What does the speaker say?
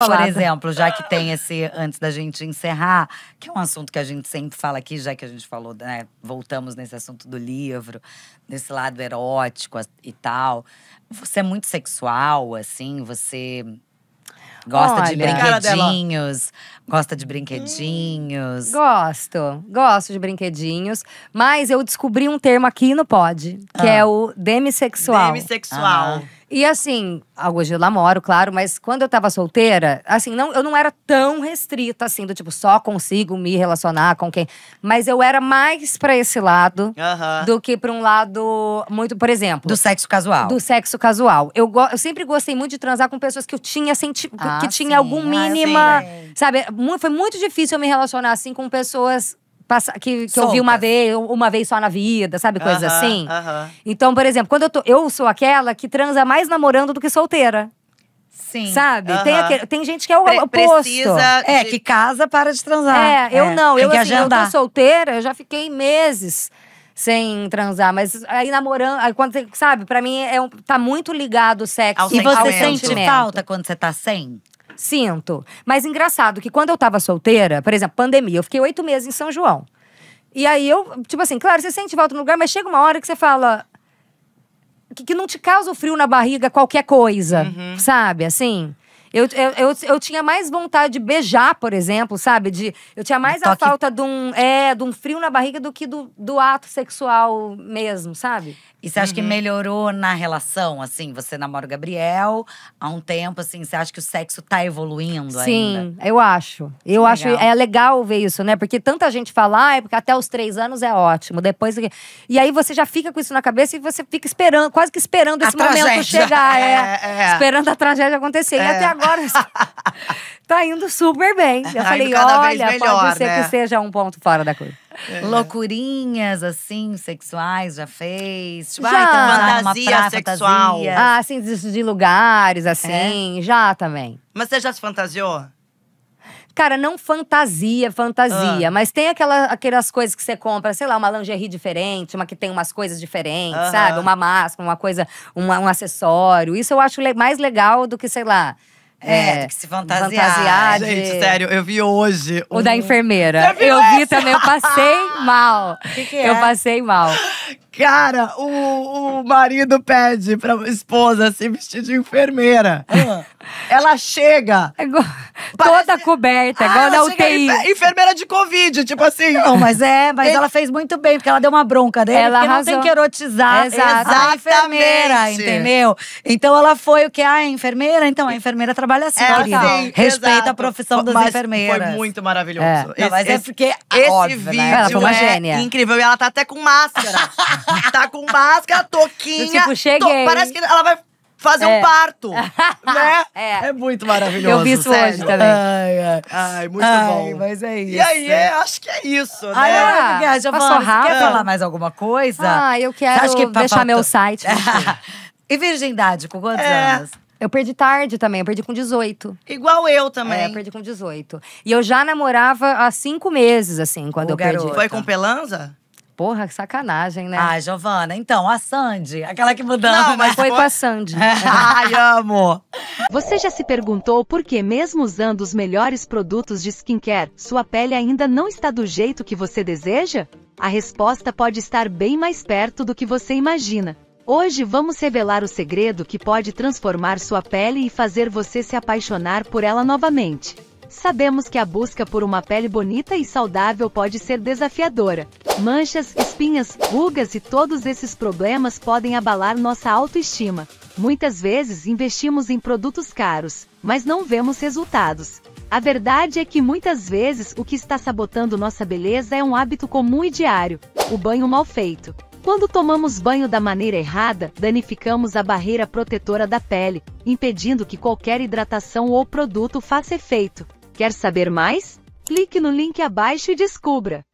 Por exemplo, já que tem esse, antes da gente encerrar, que é um assunto que a gente sempre fala aqui, já que a gente falou, né? Voltamos nesse assunto do livro, nesse lado erótico e tal. Você é muito sexual, assim, você Gosta Olha, de brinquedinhos? Gosta de hum, brinquedinhos? Gosto, gosto de brinquedinhos. Mas eu descobri um termo aqui no Pod, que ah. é o demissexual. Demissexual. Ah. E assim, hoje eu namoro, claro, mas quando eu tava solteira, assim, não, eu não era tão restrita, assim, do tipo, só consigo me relacionar com quem. Mas eu era mais pra esse lado uh -huh. do que pra um lado muito, por exemplo. Do sexo casual. Do sexo casual. Eu, eu sempre gostei muito de transar com pessoas que eu tinha senti ah, que tinha sim. algum ah, mínima. Ah, sabe, foi muito difícil eu me relacionar assim com pessoas passa, que, que eu vi uma vez, uma vez só na vida, sabe? Coisa uh -huh, assim. Uh -huh. Então, por exemplo, quando eu tô. Eu sou aquela que transa mais namorando do que solteira. Sim. Sabe? Tem, aquele, tem gente que é o Pre oposto. é, que casa para de transar. É, eu é. não. eu, assim, eu tô solteira, eu já fiquei meses sem transar. Mas aí namorando, aí quando, sabe, pra mim é um, tá muito ligado o sexo. Ao e você sente falta quando você tá sem? Sinto. Mas engraçado que quando eu tava solteira, por exemplo, pandemia, eu fiquei oito meses em São João. E aí eu, tipo assim, claro, você sente volta no lugar, mas chega uma hora que você fala. Que, que não te causa o frio na barriga qualquer coisa, uhum. sabe? Assim. Eu, eu, eu, eu, tinha mais vontade de beijar, por exemplo, sabe? De, eu tinha mais um a falta de um, é, de um frio na barriga do que do, do ato sexual mesmo, sabe? E você acha uhum. que melhorou na relação, assim? Você namora o Gabriel há um tempo, assim, você acha que o sexo tá evoluindo Sim, ainda? Sim, eu acho. Eu legal. acho, é legal ver isso, né? Porque tanta gente fala, ah, é porque até os três anos é ótimo, depois… E aí você já fica com isso na cabeça e você fica esperando, quase que esperando esse a momento tragédia. chegar. É, é, é, Esperando a tragédia acontecer. E é. até agora horas. tá indo super bem. Eu tá falei, olha, melhor, pode ser né? que seja um ponto fora da curva. É. Loucurinhas, assim, sexuais, já fez? Tipo, já. Então, uma fantasia sexual. Ah, assim, de, lugares, é. assim, é. já também. Mas você já se fantasiou? Cara, não fantasia, fantasia. Ah. Mas tem aquela, aquelas coisas que você compra, sei lá, uma lingerie diferente, uma que tem umas coisas diferentes, sabe? Uma máscara, uma coisa, uma, um acessório. Isso eu acho mais legal do que, sei lá… É, é, que se fantasiar. fantasiar de... Gente, sério, eu vi hoje. O um... da enfermeira. Eu essa? vi também, eu passei mal. Que que é? Eu passei mal. Cara, o, o marido pede pra esposa se vestir de enfermeira. Ah. Ela chega. É igual, toda coberta, é ah, igual ah, da UTI. Enfermeira de Covid, tipo assim. Não, mas é, mas ele, ela fez muito bem, porque ela deu uma bronca dele. Ela não tem que erotizar Exato. a enfermeira, entendeu? Então ela foi o que? A ah, é enfermeira? Então, a enfermeira trabalha assim, querida. Sim, Respeita exato. a profissão das mas enfermeiras. Foi muito maravilhoso. É. Esse, não, mas é porque esse ah, óbvio, vídeo né? ela foi uma é gênia. É incrível. E ela tá até com máscara. tá com máscara, toquinha. Do tipo, cheguei. To, parece que ela vai fazer é. um parto. né? É. é. muito maravilhoso. Eu vi isso sério. hoje também. Ai, ai. ai muito ai, bom. Mas é isso. E aí, é, é, acho que é isso, né? Ah, ah, Giovana, você quer falar mais alguma coisa? Ah, eu quero acho tá que deixar meu site. e virgindade, com quantos é. anos? Eu perdi tarde também, eu perdi com 18. Igual eu também. É, eu perdi com 18. E eu já namorava há cinco meses, assim, quando o eu garoto. perdi. Foi com Pelanza? Porra, que sacanagem, né? Ai, Giovana, então, a Sandy, aquela que mudamos. Não, né? mas foi com a Sandy. Ai, amo! Você já se perguntou por que, mesmo usando os melhores produtos de skincare, sua pele ainda não está do jeito que você deseja? A resposta pode estar bem mais perto do que você imagina. Hoje vamos revelar o segredo que pode transformar sua pele e fazer você se apaixonar por ela novamente. Sabemos que a busca por uma pele bonita e saudável pode ser desafiadora, Manchas, espinhas, rugas e todos esses problemas podem abalar nossa autoestima. Muitas vezes investimos em produtos caros, mas não vemos resultados. A verdade é que muitas vezes o que está sabotando nossa beleza é um hábito comum e diário: o banho mal feito. Quando tomamos banho da maneira errada, danificamos a barreira protetora da pele, impedindo que qualquer hidratação ou produto faça efeito. Quer saber mais? Clique no link abaixo e descubra!